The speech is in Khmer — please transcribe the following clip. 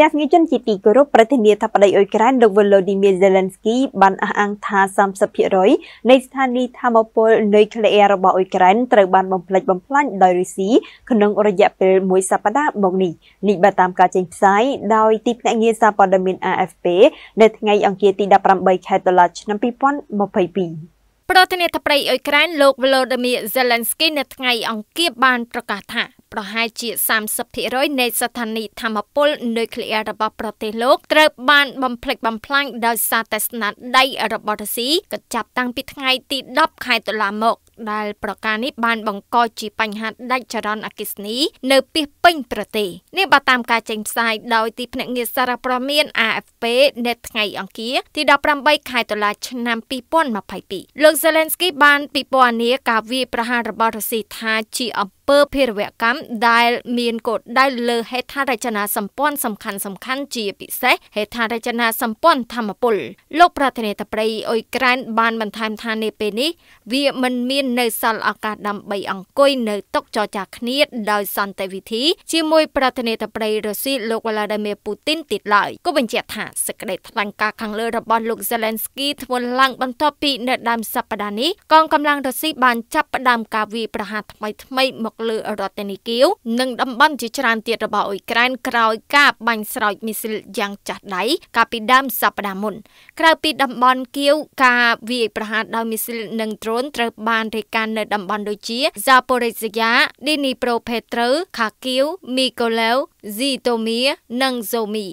ទាំងស្ងៀមជនជាទីគោរពប្រធានាធិបតីអ៊ុយក្រែនលោក Volodymyr Zelensky បានអះអាងថា30%នៃស្ថានីយធម្មពលនុយក្លេអ៊ែររបស់អ៊ុយក្រែនត្រូវបានបំផ្លិចបំផ្លាញដោយរុស្ស៊ីក្នុងរយៈពេលមួយសប្តាហ៍មកនេះនេះបើតាមការចេញផ្សាយដោយទីភ្នាក់ងារសារព័ត៌មាន AFP នៅថ្ងៃអង្គារទី18ខែតុលាឆ្នាំ2022ប្រធានាធិបតីអ៊ុយក្រែនលោក Volodymyr Zelensky នៅថ្ងៃអង្គារបានប្រកាសថាប្រហែលជា30%នៃស្ថានីយធម្មពលនុយក្លេអ៊ែររបស់ប្រទេសលោកត្រូវបានបំផ្លិចបំផ្លាញដោយសារតែស្នាដៃរបស់រុស្ស៊ីក៏ចាប់តាំងពីថ្ងៃទី10ខែតុលាមក ដែលប្រការនេះបានបង្កជាបញ្ហាដាច់ចរន្តអគ្គិសនីនៅពីពេញប្រទេសនេះបើតាមការចេញផ្សាយដោយទីភ្នាក់ងារសារព័ត៌មាន AFP នៅថ្ងៃអង្គារទី18ខែតុលាឆ្នាំ2022លោក Zelensky បានពិពណ៌នាការវាយប្រហាររបស់រុស្ស៊ីថាជាអំពើភារវកម្មដែល មានគោលដៅលើហេដ្ឋារចនាសម្ព័ន្ធសំខាន់ សំខាន់ជាពិសេសហេដ្ឋារចនាសម្ព័ន្ធធម្មពលលោកប្រធានាធិបតីអ៊ុយក្រែនបានបន្ថែមថានាពេលនេះវាមិនមាននៅសល់ឱកាសដើម្បីអង្គុយនៅតុចរចាគ្នាដោយសន្តិវិធីជាមួយប្រធានាធិបតីរុស្ស៊ីលោកវ្លាឌីមៀពូទីនទៀតឡើយក៏បញ្ជាក់ថាសេចក្តីថ្លែងការណ៍ខាងលើរបស់លោក Zelensky ធ្វើឡើងបន្ទាប់ពីនៅដើមសប្តាហ៍នេះកងកម្លាំងរុស្ស៊ីបានចាប់ផ្ដើមការវាយប្រហារថ្មីថ្មីមកលើរដ្ឋធានីគៀវនិងតំបន់ជាច្រើនទៀតរបស់អ៊ុយក្រែនក្រោយការបាញ់ស្រោចមីស៊ីលយ៉ាងចាស់ដៃកាលពីដើមសប្តាហ៍មុន ក្រៅពីតំបន់គៀវការវាយប្រហារដោយមីស៊ីលនិងដ្រូនត្រូវបានរាយការណ៍នៅតំបន់ដូចជា Zaporizhia, Dnipropetrovsk, Kharkiv, Mykolaiv, Zytomyr និង Zomy